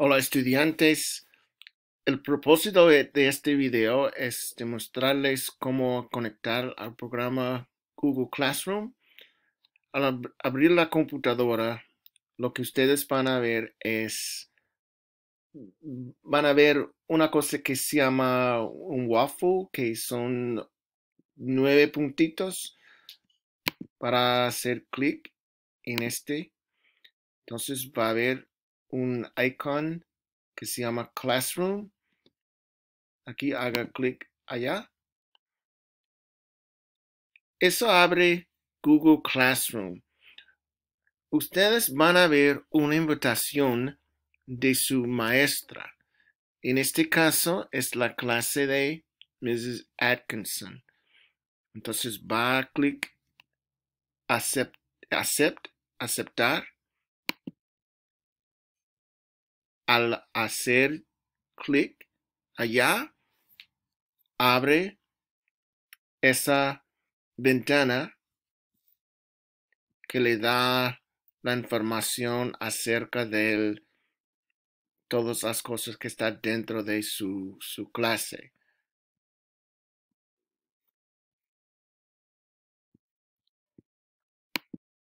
Hola estudiantes, el propósito de este video es demostrarles cómo conectar al programa Google Classroom. Al abrir la computadora, lo que ustedes van a ver es, van a ver una cosa que se llama un waffle, que son nueve puntitos para hacer clic en este. Entonces va a haber un icon que se llama Classroom. Aquí haga clic allá. Eso abre Google Classroom. Ustedes van a ver una invitación de su maestra. En este caso es la clase de Mrs. Atkinson. Entonces va a clic aceptar al hacer clic allá, abre esa ventana que le da la información acerca de todas las cosas que está dentro de su clase.